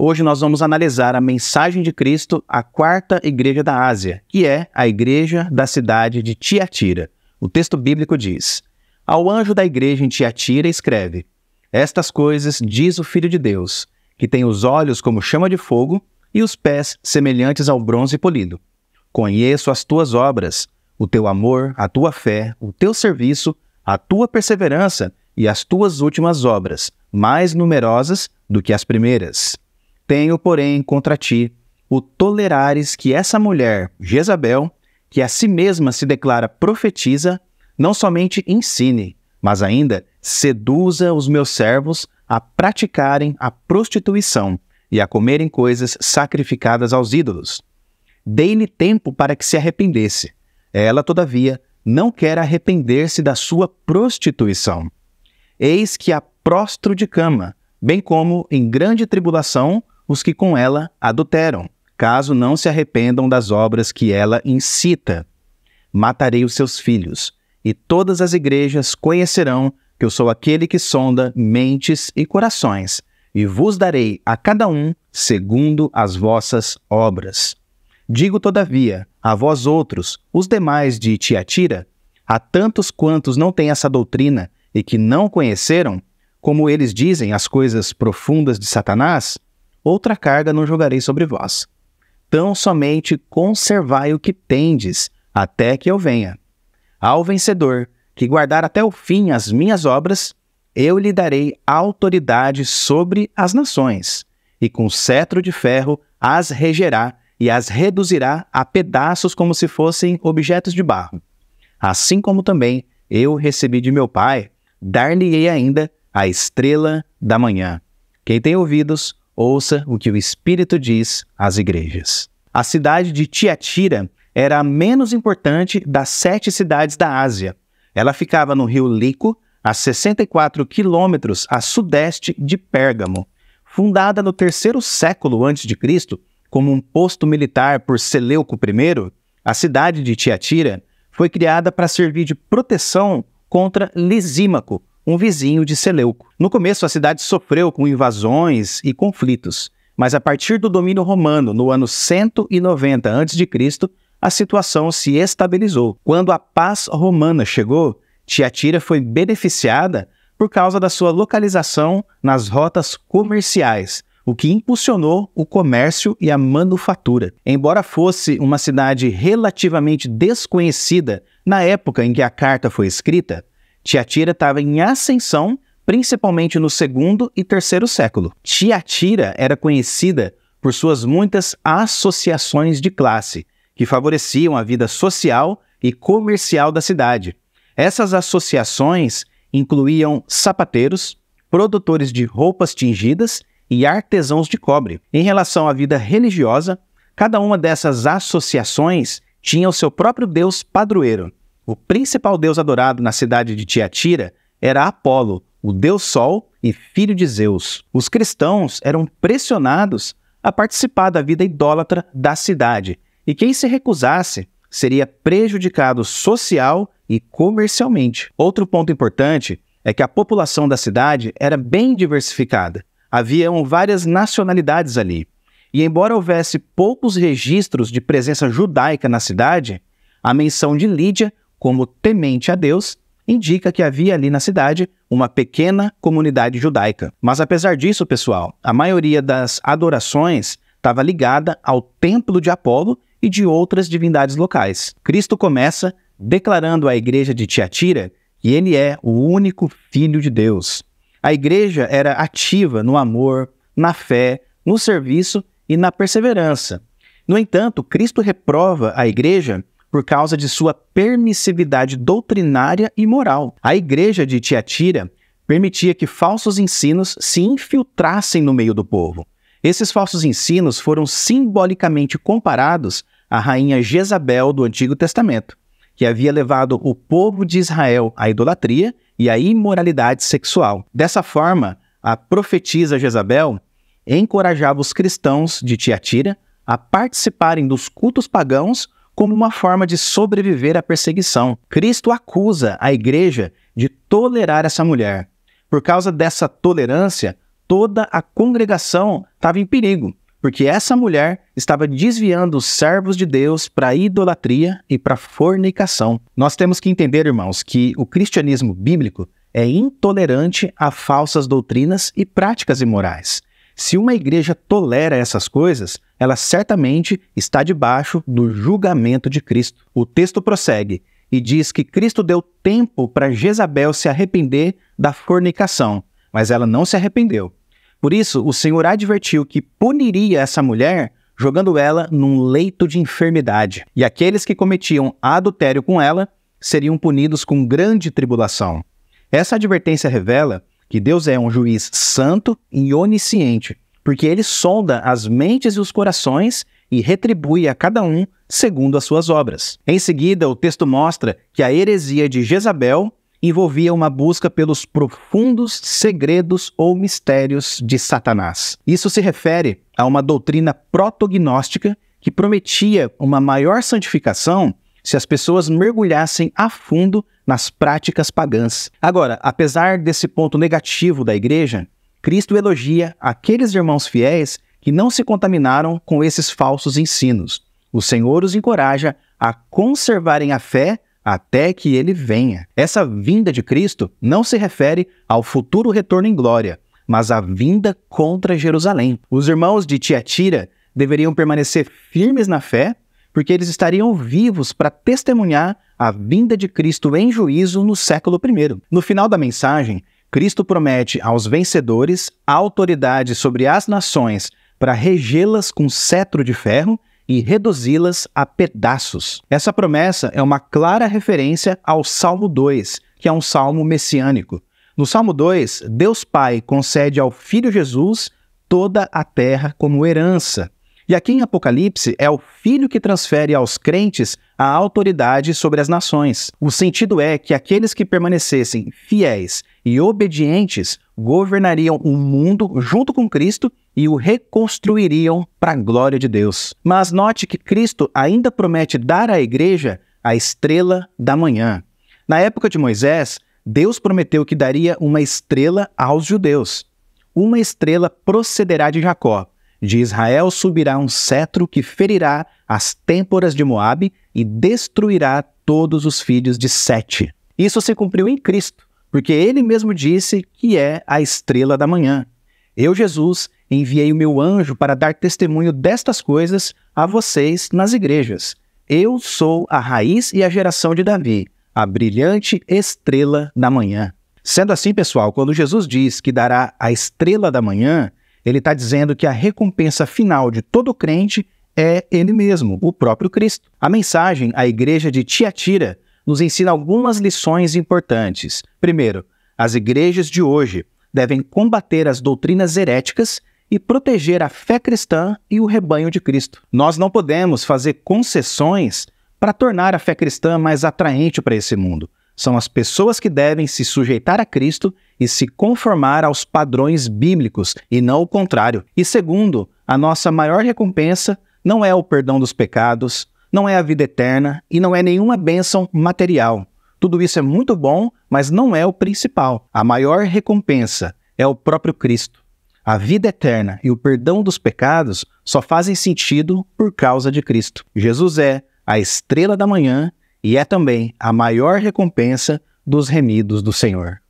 Hoje nós vamos analisar a mensagem de Cristo à quarta igreja da Ásia, que é a igreja da cidade de Tiatira. O texto bíblico diz: Ao anjo da igreja em Tiatira escreve: Estas coisas diz o Filho de Deus, que tem os olhos como chama de fogo e os pés semelhantes ao bronze polido. Conheço as tuas obras, o teu amor, a tua fé, o teu serviço, a tua perseverança e as tuas últimas obras, mais numerosas do que as primeiras. Tenho, porém, contra ti o tolerares que essa mulher, Jezabel, que a si mesma se declara profetiza, não somente ensine, mas ainda seduza os meus servos a praticarem a prostituição e a comerem coisas sacrificadas aos ídolos. Dei-lhe tempo para que se arrependesse. Ela, todavia, não quer arrepender-se da sua prostituição. Eis que a prostro de cama, bem como em grande tribulação, os que com ela adulteram, caso não se arrependam das obras que ela incita. Matarei os seus filhos, e todas as igrejas conhecerão que eu sou aquele que sonda mentes e corações, e vos darei a cada um segundo as vossas obras. Digo, todavia, a vós outros, os demais de Tiatira, a tantos quantos não têm essa doutrina e que não conheceram, como eles dizem, as coisas profundas de Satanás, outra carga não jogarei sobre vós. Tão somente conservai o que tendes, até que eu venha. Ao vencedor, que guardar até o fim as minhas obras, eu lhe darei autoridade sobre as nações, e com cetro de ferro as regerá e as reduzirá a pedaços como se fossem objetos de barro. Assim como também eu recebi de meu Pai, dar-lhe-ei ainda a estrela da manhã. Quem tem ouvidos, Ouça o que o Espírito diz às igrejas. A cidade de Tiatira era a menos importante das sete cidades da Ásia. Ela ficava no rio Lico, a 64 quilômetros a sudeste de Pérgamo. Fundada no terceiro século antes de Cristo, como um posto militar por Seleuco I, a cidade de Tiatira foi criada para servir de proteção contra Lisímaco, um vizinho de Seleuco. No começo, a cidade sofreu com invasões e conflitos, mas a partir do domínio romano, no ano 190 a.C., a situação se estabilizou. Quando a paz romana chegou, Tiatira foi beneficiada por causa da sua localização nas rotas comerciais, o que impulsionou o comércio e a manufatura. Embora fosse uma cidade relativamente desconhecida na época em que a carta foi escrita, Tiatira estava em ascensão, principalmente no segundo e terceiro século. Tiatira era conhecida por suas muitas associações de classe, que favoreciam a vida social e comercial da cidade. Essas associações incluíam sapateiros, produtores de roupas tingidas e artesãos de cobre. Em relação à vida religiosa, cada uma dessas associações tinha o seu próprio deus padroeiro. O principal deus adorado na cidade de Tiatira era Apolo, o deus Sol e filho de Zeus. Os cristãos eram pressionados a participar da vida idólatra da cidade, e quem se recusasse seria prejudicado social e comercialmente. Outro ponto importante é que a população da cidade era bem diversificada. Haviam várias nacionalidades ali. E embora houvesse poucos registros de presença judaica na cidade, a menção de Lídia como temente a Deus indica que havia ali na cidade uma pequena comunidade judaica. Mas apesar disso, pessoal, a maioria das adorações estava ligada ao templo de Apolo e de outras divindades locais. Cristo começa declarando à igreja de Tiatira que ele é o único filho de Deus. A igreja era ativa no amor, na fé, no serviço e na perseverança. No entanto, Cristo reprova a igreja por causa de sua permissividade doutrinária e moral. A igreja de Tiatira permitia que falsos ensinos se infiltrassem no meio do povo. Esses falsos ensinos foram simbolicamente comparados à rainha Jezabel do Antigo Testamento, que havia levado o povo de Israel à idolatria e à imoralidade sexual. Dessa forma, a profetisa Jezabel encorajava os cristãos de Tiatira a participarem dos cultos pagãos como uma forma de sobreviver à perseguição. Cristo acusa a igreja de tolerar essa mulher. Por causa dessa tolerância, toda a congregação estava em perigo, porque essa mulher estava desviando os servos de Deus para idolatria e para fornicação. Nós temos que entender, irmãos, que o cristianismo bíblico é intolerante a falsas doutrinas e práticas imorais. Se uma igreja tolera essas coisas, ela certamente está debaixo do julgamento de Cristo. O texto prossegue e diz que Cristo deu tempo para Jezabel se arrepender da fornicação, mas ela não se arrependeu. Por isso, o Senhor advertiu que puniria essa mulher jogando ela num leito de enfermidade. E aqueles que cometiam adultério com ela seriam punidos com grande tribulação. Essa advertência revela que Deus é um juiz santo e onisciente, porque ele sonda as mentes e os corações e retribui a cada um segundo as suas obras. Em seguida, o texto mostra que a heresia de Jezabel envolvia uma busca pelos profundos segredos ou mistérios de Satanás. Isso se refere a uma doutrina protognóstica que prometia uma maior santificação se as pessoas mergulhassem a fundo nas práticas pagãs. Agora, apesar desse ponto negativo da igreja, Cristo elogia aqueles irmãos fiéis que não se contaminaram com esses falsos ensinos. O Senhor os encoraja a conservarem a fé até que ele venha. Essa vinda de Cristo não se refere ao futuro retorno em glória, mas à vinda contra Jerusalém. Os irmãos de Tiatira deveriam permanecer firmes na fé porque eles estariam vivos para testemunhar a vinda de Cristo em juízo no século I. No final da mensagem, Cristo promete aos vencedores a autoridade sobre as nações para regê-las com cetro de ferro e reduzi-las a pedaços. Essa promessa é uma clara referência ao Salmo 2, que é um salmo messiânico. No Salmo 2, Deus Pai concede ao Filho Jesus toda a terra como herança. E aqui em Apocalipse é o filho que transfere aos crentes a autoridade sobre as nações. O sentido é que aqueles que permanecessem fiéis e obedientes governariam o mundo junto com Cristo e o reconstruiriam para a glória de Deus. Mas note que Cristo ainda promete dar à igreja a estrela da manhã. Na época de Moisés, Deus prometeu que daria uma estrela aos judeus. Uma estrela procederá de Jacó, de Israel subirá um cetro que ferirá as têmporas de Moabe e destruirá todos os filhos de Sete. Isso se cumpriu em Cristo, porque ele mesmo disse que é a estrela da manhã. Eu, Jesus, enviei o meu anjo para dar testemunho destas coisas a vocês nas igrejas. Eu sou a raiz e a geração de Davi, a brilhante estrela da manhã. Sendo assim, pessoal, quando Jesus diz que dará a estrela da manhã, ele está dizendo que a recompensa final de todo crente é ele mesmo, o próprio Cristo. A mensagem à igreja de Tiatira nos ensina algumas lições importantes. Primeiro, as igrejas de hoje devem combater as doutrinas heréticas e proteger a fé cristã e o rebanho de Cristo. Nós não podemos fazer concessões para tornar a fé cristã mais atraente para esse mundo. São as pessoas que devem se sujeitar a Cristo e se conformar aos padrões bíblicos e não o contrário. E segundo, a nossa maior recompensa não é o perdão dos pecados, não é a vida eterna e não é nenhuma bênção material. Tudo isso é muito bom, mas não é o principal. A maior recompensa é o próprio Cristo. A vida eterna e o perdão dos pecados só fazem sentido por causa de Cristo. Jesus é a estrela da manhã e é também a maior recompensa dos remidos do Senhor.